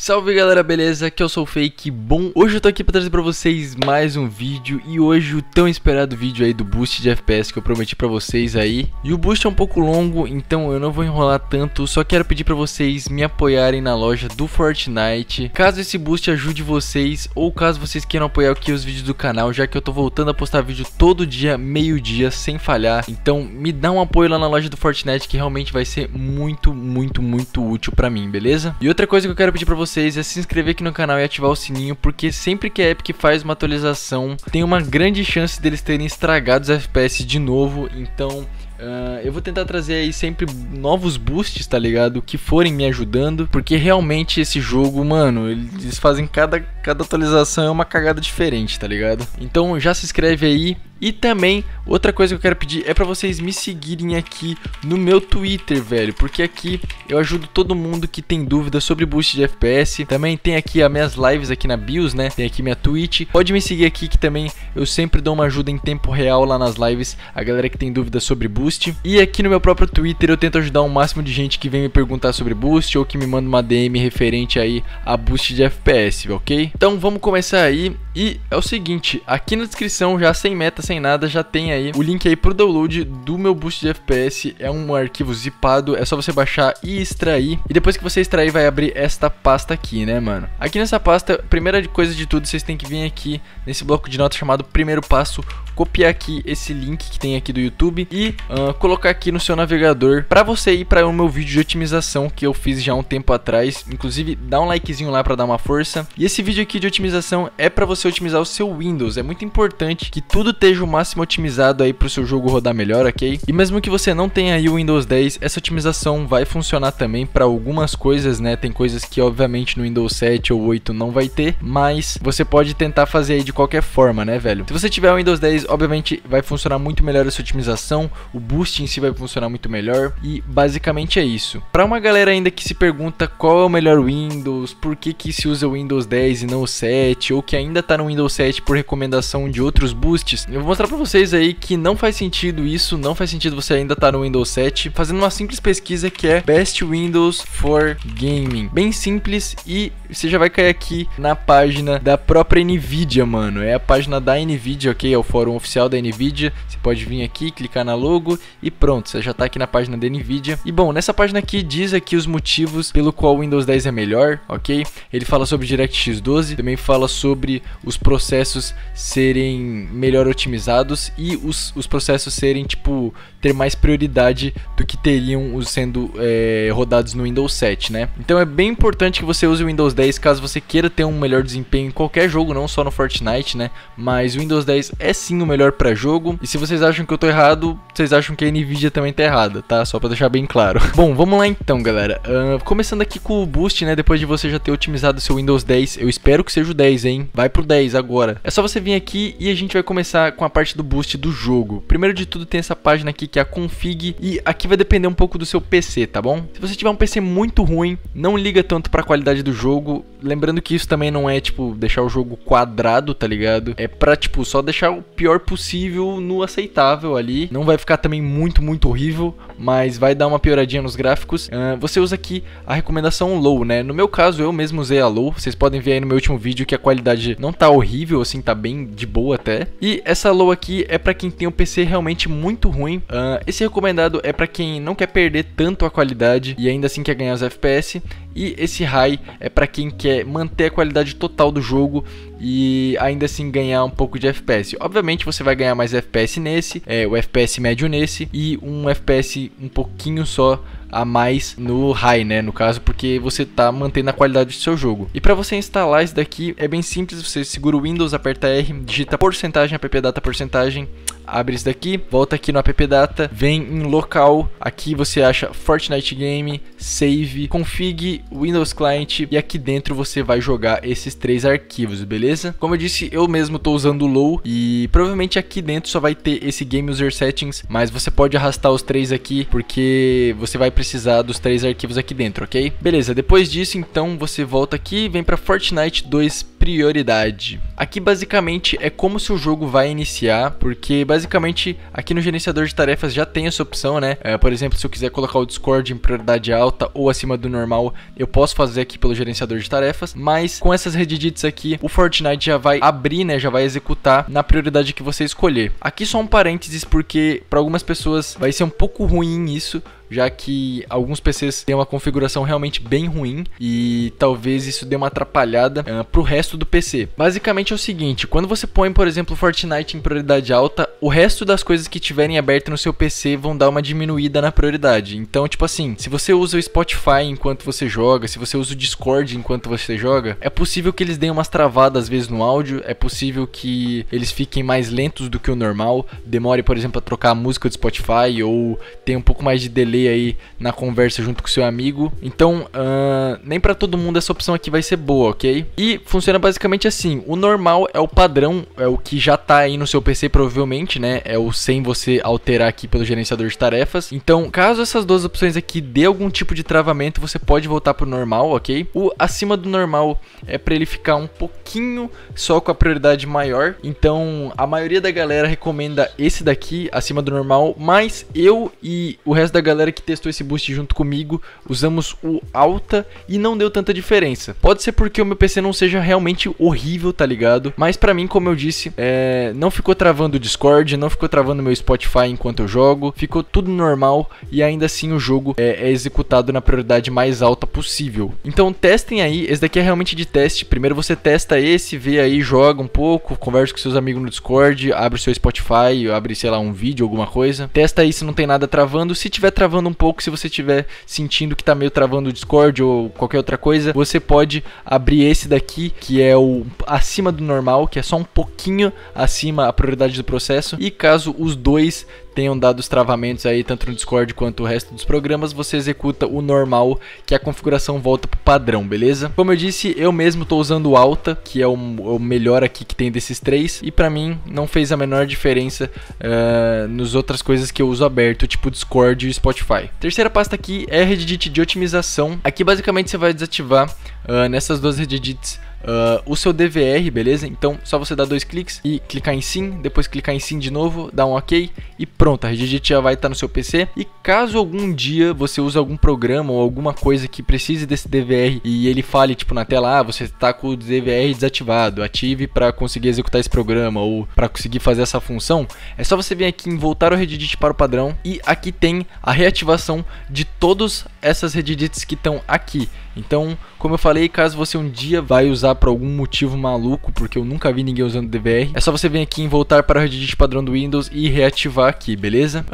Salve galera, beleza? Aqui eu é sou o Fake, bom? Hoje eu tô aqui pra trazer pra vocês mais um vídeo e hoje o tão esperado vídeo aí do boost de FPS que eu prometi pra vocês aí E o boost é um pouco longo, então eu não vou enrolar tanto, só quero pedir pra vocês me apoiarem na loja do Fortnite Caso esse boost ajude vocês ou caso vocês queiram apoiar aqui os vídeos do canal, já que eu tô voltando a postar vídeo todo dia, meio dia, sem falhar Então me dá um apoio lá na loja do Fortnite que realmente vai ser muito, muito, muito útil pra mim, beleza? E outra coisa que eu quero pedir pra vocês vocês é se inscrever aqui no canal e ativar o sininho, porque sempre que a Epic faz uma atualização, tem uma grande chance deles terem estragado os FPS de novo, então Uh, eu vou tentar trazer aí sempre novos boosts, tá ligado? Que forem me ajudando, porque realmente esse jogo, mano, eles fazem cada, cada atualização é uma cagada diferente, tá ligado? Então já se inscreve aí. E também, outra coisa que eu quero pedir é para vocês me seguirem aqui no meu Twitter, velho, porque aqui eu ajudo todo mundo que tem dúvidas sobre boost de FPS. Também tem aqui as minhas lives aqui na BIOS, né? Tem aqui minha Twitch. Pode me seguir aqui que também eu sempre dou uma ajuda em tempo real lá nas lives, a galera que tem dúvidas sobre boost Boost. E aqui no meu próprio Twitter eu tento ajudar o um máximo de gente que vem me perguntar sobre Boost ou que me manda uma DM referente aí a Boost de FPS, ok? Então vamos começar aí e é o seguinte, aqui na descrição já sem meta, sem nada, já tem aí o link aí pro download do meu Boost de FPS, é um arquivo zipado, é só você baixar e extrair. E depois que você extrair vai abrir esta pasta aqui, né, mano? Aqui nessa pasta, primeira coisa de tudo, vocês têm que vir aqui nesse bloco de notas chamado primeiro passo copiar aqui esse link que tem aqui do YouTube e uh, colocar aqui no seu navegador para você ir para o meu vídeo de otimização que eu fiz já há um tempo atrás. Inclusive, dá um likezinho lá para dar uma força. E esse vídeo aqui de otimização é para você otimizar o seu Windows. É muito importante que tudo esteja o máximo otimizado aí para o seu jogo rodar melhor, ok? E mesmo que você não tenha aí o Windows 10, essa otimização vai funcionar também para algumas coisas, né? Tem coisas que obviamente no Windows 7 ou 8 não vai ter, mas você pode tentar fazer aí de qualquer forma, né, velho? Se você tiver o Windows 10 depois, obviamente, vai funcionar muito melhor essa otimização, o boost em si vai funcionar muito melhor e basicamente é isso. Para uma galera ainda que se pergunta qual é o melhor Windows, por que que se usa o Windows 10 e não o 7, ou que ainda tá no Windows 7 por recomendação de outros boosts, eu vou mostrar para vocês aí que não faz sentido isso, não faz sentido você ainda tá no Windows 7, fazendo uma simples pesquisa que é Best Windows for Gaming. Bem simples e você já vai cair aqui na página da própria Nvidia, mano. É a página da Nvidia, ok? É o fórum oficial da NVIDIA. Você pode vir aqui, clicar na logo e pronto, você já está aqui na página da NVIDIA. E bom, nessa página aqui diz aqui os motivos pelo qual o Windows 10 é melhor, ok? Ele fala sobre DirectX 12, também fala sobre os processos serem melhor otimizados e os, os processos serem, tipo, ter mais prioridade do que teriam os sendo é, rodados no Windows 7, né? Então é bem importante que você use o Windows 10 caso você queira ter um melhor desempenho em qualquer jogo, não só no Fortnite, né? Mas o Windows 10 é sim pouquinho melhor para jogo E se vocês acham que eu tô errado, vocês acham que a Nvidia também tá errada, tá? Só pra deixar bem claro. Bom, vamos lá então, galera. Uh, começando aqui com o boost, né? Depois de você já ter otimizado seu Windows 10, eu espero que seja o 10, hein? Vai pro 10 agora. É só você vir aqui e a gente vai começar com a parte do boost do jogo. Primeiro de tudo tem essa página aqui que é a config e aqui vai depender um pouco do seu PC, tá bom? Se você tiver um PC muito ruim, não liga tanto para a qualidade do jogo, lembrando que isso também não é tipo deixar o jogo quadrado, tá ligado? É para tipo só deixar o pior melhor possível no aceitável ali. Não vai ficar também muito, muito horrível, mas vai dar uma pioradinha nos gráficos. Uh, você usa aqui a recomendação low, né? No meu caso, eu mesmo usei a low. Vocês podem ver aí no meu último vídeo que a qualidade não tá horrível, assim, tá bem de boa até. E essa low aqui é para quem tem um PC realmente muito ruim. Uh, esse recomendado é para quem não quer perder tanto a qualidade e ainda assim quer ganhar os FPS. E esse high é para quem quer manter a qualidade total do jogo e ainda assim ganhar um pouco de FPS. Obviamente provavelmente você vai ganhar mais FPS nesse, é, o FPS médio nesse e um FPS um pouquinho só a mais no high, né? No caso, porque você tá mantendo a qualidade do seu jogo. E para você instalar isso daqui é bem simples, você segura o Windows, aperta R, digita porcentagem, appdata porcentagem, abre isso daqui, volta aqui no appdata, vem em local, aqui você acha Fortnite Game, save, config, Windows Client e aqui dentro você vai jogar esses três arquivos, beleza? Como eu disse, eu mesmo tô usando o low e provavelmente aqui dentro só vai ter esse game user settings, mas você pode arrastar os três aqui porque você vai precisar precisar dos três arquivos aqui dentro, ok? Beleza, depois disso, então, você volta aqui e vem para Fortnite 2 prioridade. Aqui basicamente é como se o jogo vai iniciar, porque basicamente aqui no gerenciador de tarefas já tem essa opção, né? É, por exemplo, se eu quiser colocar o Discord em prioridade alta ou acima do normal, eu posso fazer aqui pelo gerenciador de tarefas, mas com essas reddits aqui, o Fortnite já vai abrir, né? Já vai executar na prioridade que você escolher. Aqui só um parênteses, porque para algumas pessoas vai ser um pouco ruim isso, já que alguns PCs têm uma configuração realmente bem ruim e talvez isso dê uma atrapalhada uh, pro resto do PC. Basicamente é o seguinte, quando você põe, por exemplo, Fortnite em prioridade alta, o resto das coisas que tiverem aberto no seu PC vão dar uma diminuída na prioridade. Então, tipo assim, se você usa o Spotify enquanto você joga, se você usa o Discord enquanto você joga, é possível que eles deem umas travadas às vezes no áudio, é possível que eles fiquem mais lentos do que o normal, demore, por exemplo, a trocar a música do Spotify ou tenha um pouco mais de delay aí na conversa junto com seu amigo. Então, uh, nem para todo mundo essa opção aqui vai ser boa, ok? E funciona basicamente assim: o normal é o padrão, é o que já tá aí no seu PC provavelmente, né? É o sem você alterar aqui pelo gerenciador de tarefas. Então, caso essas duas opções aqui dê algum tipo de travamento, você pode voltar pro normal, ok? O acima do normal é para ele ficar um pouquinho só com a prioridade maior. Então, a maioria da galera recomenda esse daqui acima do normal, mas eu e o resto da galera galera que testou esse boost junto comigo, usamos o alta e não deu tanta diferença. Pode ser porque o meu PC não seja realmente horrível, tá ligado? Mas pra mim, como eu disse, é... não ficou travando o Discord, não ficou travando meu Spotify enquanto eu jogo, ficou tudo normal e ainda assim o jogo é, é executado na prioridade mais alta possível. Então testem aí, esse daqui é realmente de teste. Primeiro você testa esse, vê aí, joga um pouco, conversa com seus amigos no Discord, abre o seu Spotify, abre, sei lá, um vídeo, alguma coisa. Testa aí se não tem nada travando. Se tiver travando, travando um pouco. Se você estiver sentindo que está meio travando o Discord ou qualquer outra coisa, você pode abrir esse daqui, que é o acima do normal, que é só um pouquinho acima a prioridade do processo. E caso os dois tenham dado os travamentos aí, tanto no Discord quanto o resto dos programas, você executa o normal, que a configuração volta pro padrão, beleza? Como eu disse, eu mesmo tô usando o alta, que é o, o melhor aqui que tem desses três, e pra mim não fez a menor diferença uh, nos outras coisas que eu uso aberto, tipo Discord e Spotify. Terceira pasta aqui é Reddit de otimização. Aqui basicamente você vai desativar uh, nessas duas Reddits uh, o seu DVR, beleza? Então, só você dar dois cliques e clicar em sim, depois clicar em sim de novo, dar um ok e pronto, a Reddit já vai estar no seu PC. E caso algum dia você use algum programa ou alguma coisa que precise desse DVR e ele fale, tipo, na tela, ah, você está com o DVR desativado, ative para conseguir executar esse programa ou para conseguir fazer essa função, é só você vir aqui em voltar o Reddit para o padrão e aqui tem a reativação de todas essas Reddits que estão aqui. Então, como eu falei, caso você um dia vai usar por algum motivo maluco, porque eu nunca vi ninguém usando DVR, é só você vir aqui em voltar para o Reddit padrão do Windows e reativar aqui, beleza?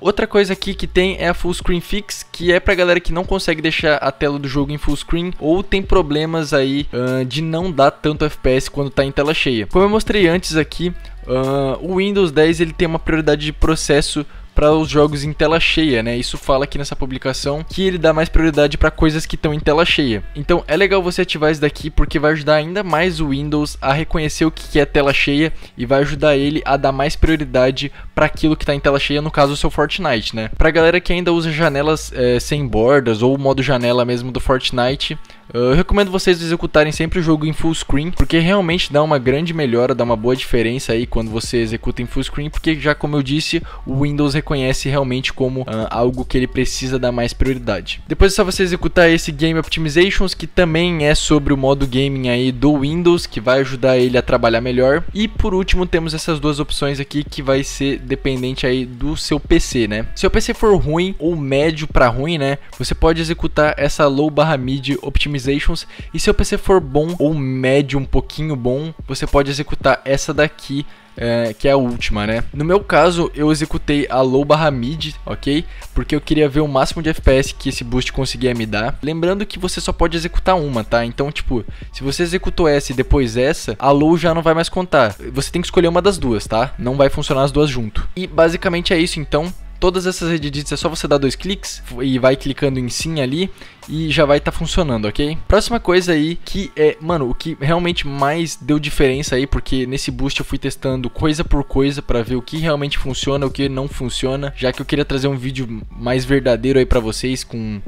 outra coisa aqui que tem é a Full Screen Fix, que é pra galera que não consegue deixar a tela do jogo em Full Screen ou tem problemas aí de não dar tanto FPS quando tá em tela cheia. Como eu mostrei antes aqui, Uh, o Windows 10 ele tem uma prioridade de processo para os jogos em tela cheia, né? Isso fala aqui nessa publicação que ele dá mais prioridade para coisas que estão em tela cheia. Então é legal você ativar isso daqui porque vai ajudar ainda mais o Windows a reconhecer o que é tela cheia e vai ajudar ele a dar mais prioridade para aquilo que está em tela cheia, no caso o seu Fortnite, né? Para galera que ainda usa janelas é, sem bordas ou o modo janela mesmo do Fortnite, eu recomendo vocês executarem sempre o jogo em full screen, porque realmente dá uma grande melhora, dá uma boa diferença aí quando você executa em full screen, porque já como eu disse, o Windows reconhece realmente como uh, algo que ele precisa dar mais prioridade. Depois é só você executar esse Game Optimizations, que também é sobre o modo gaming aí do Windows, que vai ajudar ele a trabalhar melhor. E por último, temos essas duas opções aqui que vai ser dependente aí do seu PC, né? Se o PC for ruim ou médio para ruim, né, você pode executar essa low barra mid optimização customizations. E o PC for bom ou médio, um pouquinho bom, você pode executar essa daqui é, que é a última, né? No meu caso, eu executei a low barra mid, ok? Porque eu queria ver o máximo de FPS que esse boost conseguia me dar. Lembrando que você só pode executar uma, tá? Então, tipo, se você executou essa e depois essa, a low já não vai mais contar. Você tem que escolher uma das duas, tá? Não vai funcionar as duas junto. E basicamente é isso, então. Todas essas edits é só você dar dois cliques e vai clicando em sim ali e já vai estar tá funcionando, ok? Próxima coisa aí que é, mano, o que realmente mais deu diferença aí, porque nesse boost eu fui testando coisa por coisa para ver o que realmente funciona, o que não funciona, já que eu queria trazer um vídeo mais verdadeiro aí para vocês com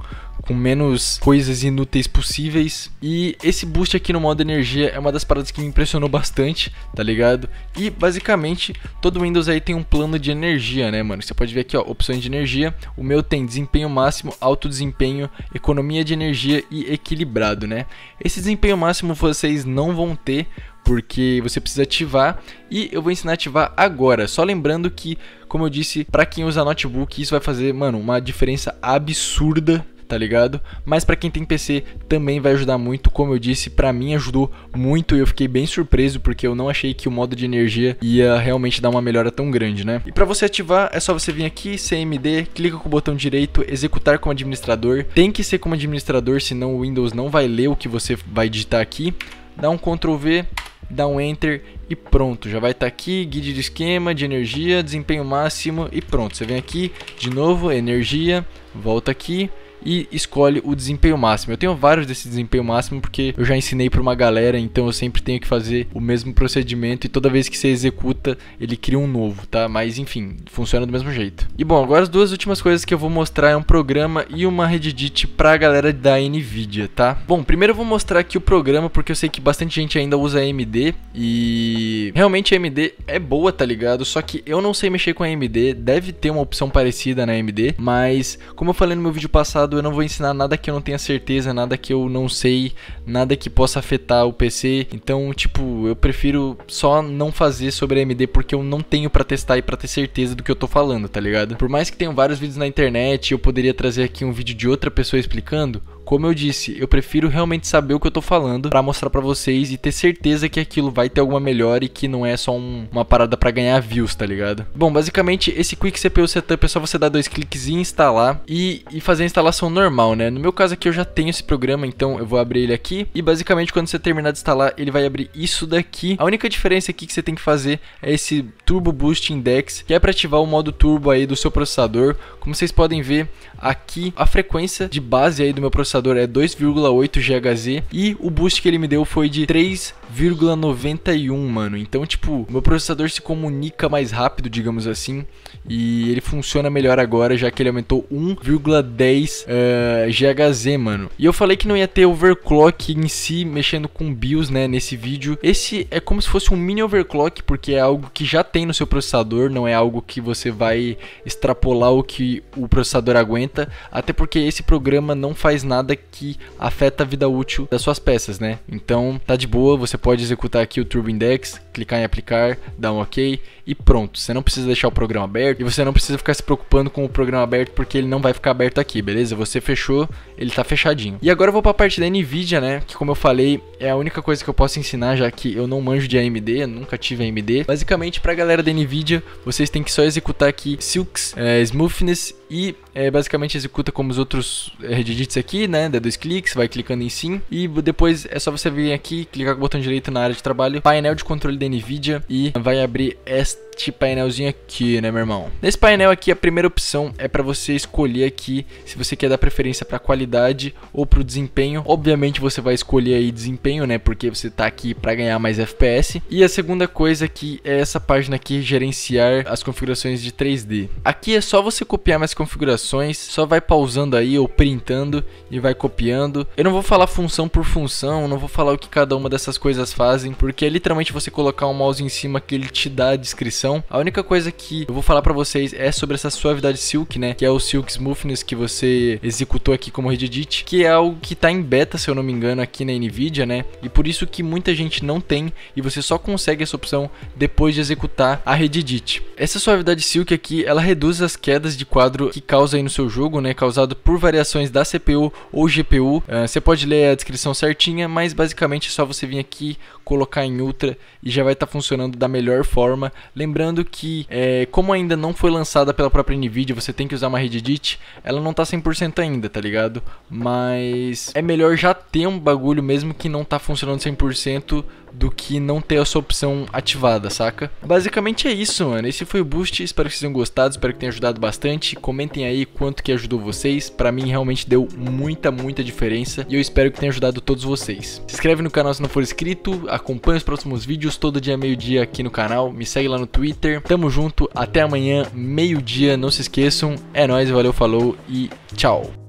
com menos coisas inúteis possíveis. E esse boost aqui no modo energia é uma das paradas que me impressionou bastante, tá ligado? E basicamente todo Windows aí tem um plano de energia, né, mano? Você pode ver aqui, ó, opções de energia. O meu tem desempenho máximo, alto desempenho, economia de energia e equilibrado, né? Esse desempenho máximo vocês não vão ter porque você precisa ativar e eu vou ensinar a ativar agora. Só lembrando que, como eu disse, para quem usa notebook, isso vai fazer, mano, uma diferença absurda tá ligado? Mas para quem tem PC também vai ajudar muito, como eu disse, para mim ajudou muito e eu fiquei bem surpreso porque eu não achei que o modo de energia ia realmente dar uma melhora tão grande, né? E para você ativar é só você vir aqui, CMD, clica com o botão direito, executar como administrador. Tem que ser como administrador, senão o Windows não vai ler o que você vai digitar aqui. Dá um Ctrl V, dá um Enter e pronto, já vai estar tá aqui, guide de esquema, de energia, desempenho máximo e pronto. Você vem aqui, de novo, energia, volta aqui, e escolhe o desempenho máximo. Eu tenho vários desse desempenho máximo porque eu já ensinei para uma galera, então eu sempre tenho que fazer o mesmo procedimento e toda vez que você executa, ele cria um novo, tá? Mas enfim, funciona do mesmo jeito. E bom, agora as duas últimas coisas que eu vou mostrar é um programa e uma Reddit para a galera da Nvidia, tá? Bom, primeiro eu vou mostrar aqui o programa porque eu sei que bastante gente ainda usa AMD e realmente a AMD é boa, tá ligado? Só que eu não sei mexer com a AMD, deve ter uma opção parecida na AMD, mas como eu falei no meu vídeo passado, eu não vou ensinar nada que eu não tenha certeza, nada que eu não sei, nada que possa afetar o PC. Então, tipo, eu prefiro só não fazer sobre AMD porque eu não tenho para testar e para ter certeza do que eu tô falando, tá ligado? Por mais que tenham vários vídeos na internet, eu poderia trazer aqui um vídeo de outra pessoa explicando, como eu disse, eu prefiro realmente saber o que eu tô falando para mostrar para vocês e ter certeza que aquilo vai ter alguma melhora e que não é só um, uma parada para ganhar views, tá ligado? Bom, basicamente esse Quick CPU Setup é só você dar dois cliques em instalar e, e fazer a instalação normal, né? No meu caso aqui eu já tenho esse programa, então eu vou abrir ele aqui e basicamente quando você terminar de instalar ele vai abrir isso daqui. A única diferença aqui que você tem que fazer é esse Turbo Boost Index, que é para ativar o modo turbo aí do seu processador. Como vocês podem ver aqui, a frequência de base aí do meu processador processador é 2,8 GHz e o boost que ele me deu foi de 3,91, mano. Então, tipo, meu processador se comunica mais rápido, digamos assim, e ele funciona melhor agora, já que ele aumentou 1,10 uh, GHz, mano. E eu falei que não ia ter overclock em si, mexendo com BIOS, né, nesse vídeo. Esse é como se fosse um mini overclock, porque é algo que já tem no seu processador, não é algo que você vai extrapolar o que o processador aguenta, até porque esse programa não faz nada nada que afeta a vida útil das suas peças, né? Então tá de boa, você pode executar aqui o Turbo Index, clicar em aplicar, dar um OK e pronto. Você não precisa deixar o programa aberto e você não precisa ficar se preocupando com o programa aberto porque ele não vai ficar aberto aqui, beleza? Você fechou, ele tá fechadinho. E agora eu vou para a parte da Nvidia, né? Que como eu falei, é a única coisa que eu posso ensinar já que eu não manjo de AMD, nunca tive AMD. Basicamente para a galera da Nvidia, vocês têm que só executar aqui Silks, é, Smoothness e é, basicamente executa como os outros é, Reddits aqui, né? Dá dois cliques, vai clicando em sim e depois é só você vir aqui, clicar com o botão direito na área de trabalho, painel de controle da NVIDIA e vai abrir esta este painelzinho aqui, né, meu irmão? Nesse painel aqui, a primeira opção é para você escolher aqui se você quer dar preferência para qualidade ou para o desempenho. Obviamente, você vai escolher aí desempenho, né, porque você tá aqui para ganhar mais FPS. E a segunda coisa aqui é essa página aqui, gerenciar as configurações de 3D. Aqui é só você copiar mais configurações, só vai pausando aí ou printando e vai copiando. Eu não vou falar função por função, não vou falar o que cada uma dessas coisas fazem, porque é literalmente você colocar um mouse em cima que ele te dá a descrição descrição. A única coisa que eu vou falar para vocês é sobre essa suavidade silk, né? Que é o silk smoothness que você executou aqui como Reddit, que é algo que tá em beta, se eu não me engano, aqui na Nvidia, né? E por isso que muita gente não tem e você só consegue essa opção depois de executar a Reddit. Essa suavidade silk aqui, ela reduz as quedas de quadro que causa aí no seu jogo, né? Causado por variações da CPU ou GPU. Uh, ah, você pode ler a descrição certinha, mas basicamente é só você vir aqui, colocar em ultra e já vai estar tá funcionando da melhor forma. Lembrando Lembrando que, é, como ainda não foi lançada pela própria NVIDIA, você tem que usar uma Reddit, ela não tá 100% ainda, tá ligado? Mas é melhor já ter um bagulho mesmo que não tá funcionando 100% do que não ter essa opção ativada, saca? Basicamente é isso, mano. Esse foi o boost, espero que vocês tenham gostado, espero que tenha ajudado bastante. Comentem aí quanto que ajudou vocês. Para mim realmente deu muita, muita diferença e eu espero que tenha ajudado todos vocês. Se inscreve no canal se não for inscrito, Acompanhe os próximos vídeos todo dia meio-dia aqui no canal, me segue lá no Twitter Twitter. Tamo junto, até amanhã, meio-dia, não se esqueçam. É nóis, valeu, falou e tchau.